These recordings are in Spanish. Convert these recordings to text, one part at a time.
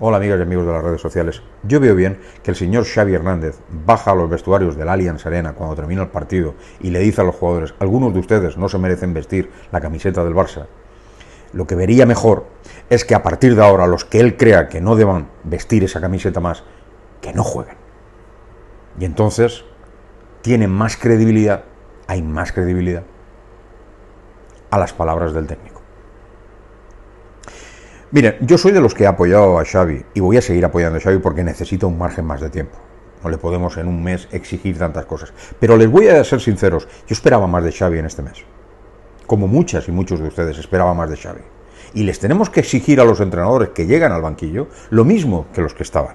Hola amigas y amigos de las redes sociales. Yo veo bien que el señor Xavi Hernández baja a los vestuarios del Allianz Arena cuando termina el partido y le dice a los jugadores, algunos de ustedes no se merecen vestir la camiseta del Barça. Lo que vería mejor es que a partir de ahora los que él crea que no deban vestir esa camiseta más, que no jueguen. Y entonces tiene más credibilidad, hay más credibilidad a las palabras del técnico. Miren, yo soy de los que he apoyado a Xavi y voy a seguir apoyando a Xavi porque necesita un margen más de tiempo. No le podemos en un mes exigir tantas cosas. Pero les voy a ser sinceros, yo esperaba más de Xavi en este mes. Como muchas y muchos de ustedes esperaba más de Xavi. Y les tenemos que exigir a los entrenadores que llegan al banquillo lo mismo que los que estaban.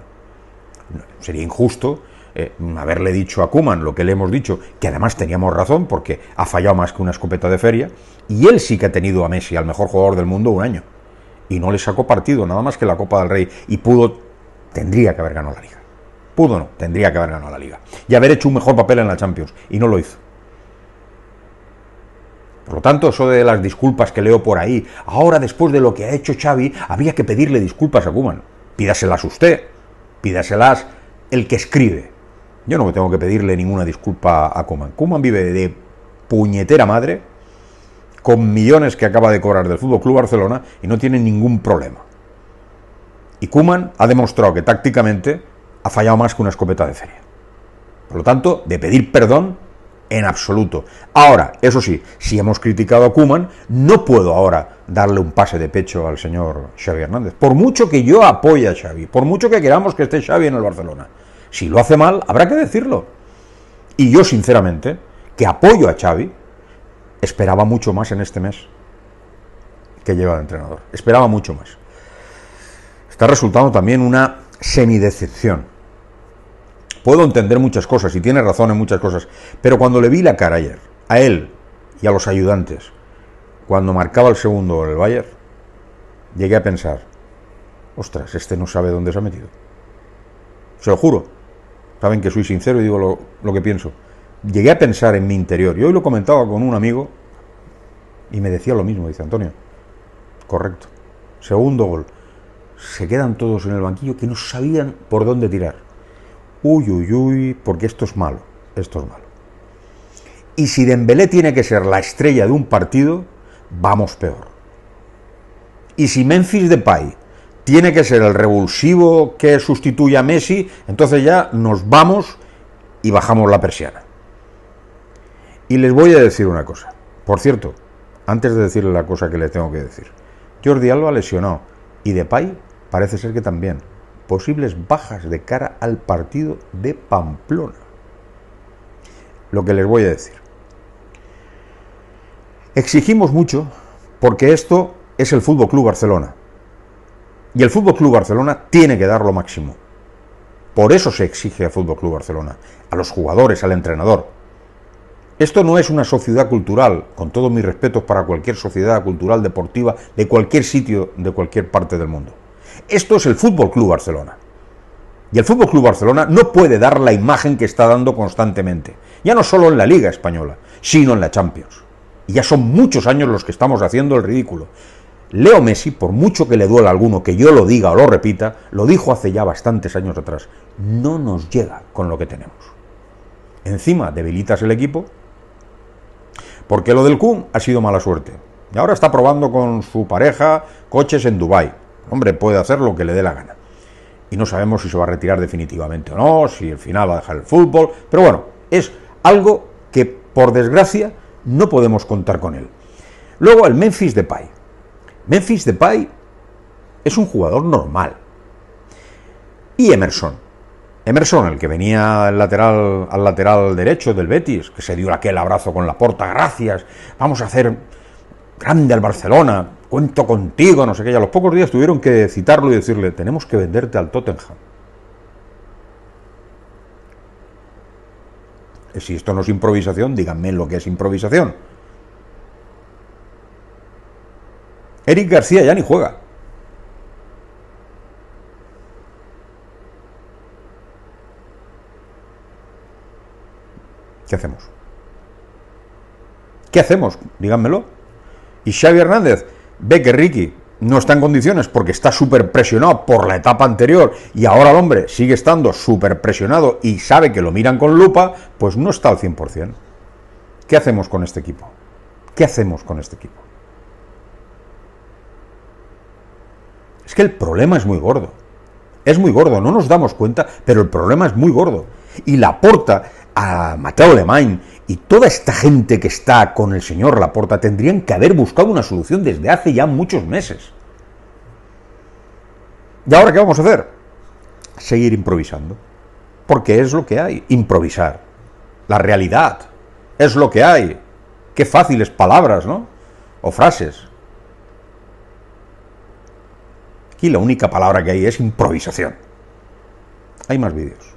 Sería injusto eh, haberle dicho a Kuman lo que le hemos dicho, que además teníamos razón porque ha fallado más que una escopeta de feria, y él sí que ha tenido a Messi, al mejor jugador del mundo, un año y no le sacó partido, nada más que la Copa del Rey, y pudo, tendría que haber ganado la liga. Pudo no, tendría que haber ganado la liga. Y haber hecho un mejor papel en la Champions, y no lo hizo. Por lo tanto, eso de las disculpas que leo por ahí, ahora después de lo que ha hecho Xavi, habría que pedirle disculpas a Kuman. Pídaselas usted, pídaselas el que escribe. Yo no tengo que pedirle ninguna disculpa a Kuman. Kuman vive de puñetera madre con millones que acaba de cobrar del Fútbol Club Barcelona y no tiene ningún problema. Y Kuman ha demostrado que tácticamente ha fallado más que una escopeta de feria. Por lo tanto, de pedir perdón en absoluto. Ahora, eso sí, si hemos criticado a Kuman, no puedo ahora darle un pase de pecho al señor Xavi Hernández. Por mucho que yo apoye a Xavi, por mucho que queramos que esté Xavi en el Barcelona. Si lo hace mal, habrá que decirlo. Y yo, sinceramente, que apoyo a Xavi, Esperaba mucho más en este mes que lleva el entrenador. Esperaba mucho más. Está resultando también una semidecepción. Puedo entender muchas cosas y tiene razón en muchas cosas, pero cuando le vi la cara ayer, a él y a los ayudantes, cuando marcaba el segundo el Bayern, llegué a pensar, ostras, este no sabe dónde se ha metido. Se lo juro. Saben que soy sincero y digo lo que pienso llegué a pensar en mi interior. Y hoy lo comentaba con un amigo y me decía lo mismo, dice Antonio. Correcto. Segundo gol. Se quedan todos en el banquillo que no sabían por dónde tirar. Uy, uy, uy, porque esto es malo, esto es malo. Y si Dembélé tiene que ser la estrella de un partido, vamos peor. Y si Memphis Depay tiene que ser el revulsivo que sustituye a Messi, entonces ya nos vamos y bajamos la persiana. Y les voy a decir una cosa. Por cierto, antes de decirle la cosa que les tengo que decir. Jordi Alba lesionó y Depay parece ser que también. Posibles bajas de cara al partido de Pamplona. Lo que les voy a decir. Exigimos mucho porque esto es el Fútbol Club Barcelona. Y el Fútbol Club Barcelona tiene que dar lo máximo. Por eso se exige al Fútbol Club Barcelona, a los jugadores, al entrenador. Esto no es una sociedad cultural, con todos mis respetos para cualquier sociedad cultural deportiva de cualquier sitio, de cualquier parte del mundo. Esto es el Fútbol Club Barcelona. Y el Fútbol Club Barcelona no puede dar la imagen que está dando constantemente, ya no solo en la Liga Española, sino en la Champions. Y ya son muchos años los que estamos haciendo el ridículo. Leo Messi, por mucho que le duela a alguno que yo lo diga o lo repita, lo dijo hace ya bastantes años atrás, no nos llega con lo que tenemos. Encima debilitas el equipo, porque lo del Kun ha sido mala suerte. Y ahora está probando con su pareja coches en Dubai. Hombre, puede hacer lo que le dé la gana. Y no sabemos si se va a retirar definitivamente o no, si al final va a dejar el fútbol. Pero bueno, es algo que, por desgracia, no podemos contar con él. Luego el Memphis Depay. Memphis Depay es un jugador normal. Y Emerson. Emerson, el que venía al lateral, al lateral derecho del Betis, que se dio aquel abrazo con la porta, gracias, vamos a hacer grande al Barcelona, cuento contigo, no sé qué, Ya a los pocos días tuvieron que citarlo y decirle, tenemos que venderte al Tottenham. Si esto no es improvisación, díganme lo que es improvisación. Eric García ya ni juega. ¿Qué hacemos? ¿Qué hacemos? Díganmelo. Y Xavi Hernández ve que Ricky no está en condiciones porque está súper presionado por la etapa anterior y ahora el hombre sigue estando súper presionado y sabe que lo miran con lupa, pues no está al 100%. ¿Qué hacemos con este equipo? ¿Qué hacemos con este equipo? Es que el problema es muy gordo. Es muy gordo, no nos damos cuenta, pero el problema es muy gordo. Y la porta a Mateo Alemán y toda esta gente que está con el señor Laporta tendrían que haber buscado una solución desde hace ya muchos meses. ¿Y ahora qué vamos a hacer? Seguir improvisando. Porque es lo que hay, improvisar. La realidad es lo que hay. Qué fáciles palabras, ¿no? O frases. Aquí la única palabra que hay es improvisación. Hay más vídeos.